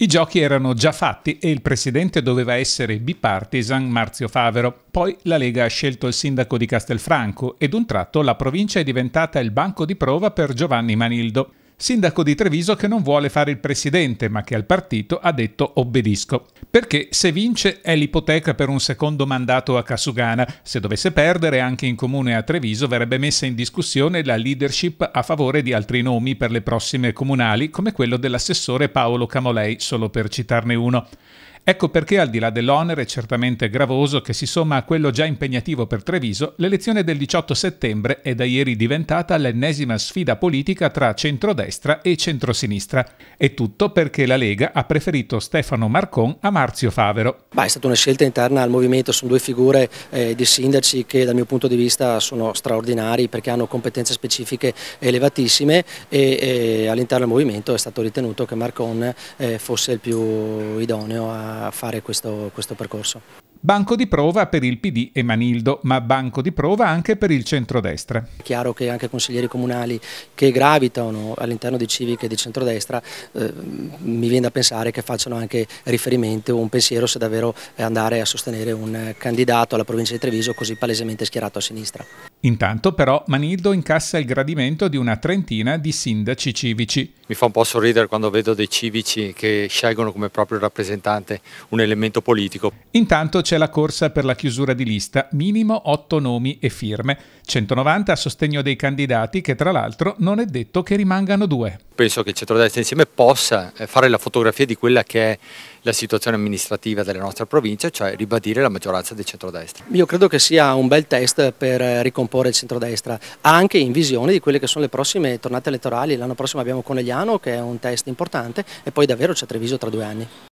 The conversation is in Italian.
I giochi erano già fatti e il presidente doveva essere bipartisan Marzio Favero. Poi la Lega ha scelto il sindaco di Castelfranco ed un tratto la provincia è diventata il banco di prova per Giovanni Manildo sindaco di Treviso che non vuole fare il presidente, ma che al partito ha detto obbedisco. Perché se vince è l'ipoteca per un secondo mandato a Casugana, se dovesse perdere anche in comune a Treviso verrebbe messa in discussione la leadership a favore di altri nomi per le prossime comunali, come quello dell'assessore Paolo Camolei, solo per citarne uno. Ecco perché, al di là dell'onere certamente gravoso che si somma a quello già impegnativo per Treviso, l'elezione del 18 settembre è da ieri diventata l'ennesima sfida politica tra centrodestra e centrosinistra. E tutto perché la Lega ha preferito Stefano Marcon a Marzio Favero. Beh, è stata una scelta interna al movimento, sono due figure eh, di sindaci che dal mio punto di vista sono straordinari perché hanno competenze specifiche elevatissime e, e eh, all'interno del movimento è stato ritenuto che Marcon eh, fosse il più idoneo a fare questo, questo percorso. Banco di prova per il PD e Manildo, ma banco di prova anche per il centrodestra. È chiaro che anche consiglieri comunali che gravitano all'interno di civiche e di centrodestra eh, mi viene da pensare che facciano anche riferimento o un pensiero se davvero andare a sostenere un candidato alla provincia di Treviso così palesemente schierato a sinistra. Intanto però Manildo incassa il gradimento di una trentina di sindaci civici. Mi fa un po' sorridere quando vedo dei civici che scelgono come proprio rappresentante un elemento politico. Intanto c'è la corsa per la chiusura di lista, minimo 8 nomi e firme, 190 a sostegno dei candidati che tra l'altro non è detto che rimangano due. Penso che il centrodestra insieme possa eh, fare la fotografia di quella che è la situazione amministrativa delle nostre province, cioè ribadire la maggioranza del centrodestra. Io credo che sia un bel test per eh, ricomprendere ricomporre il centrodestra, anche in visione di quelle che sono le prossime tornate elettorali. L'anno prossimo abbiamo Conegliano che è un test importante e poi davvero c'è Treviso tra due anni.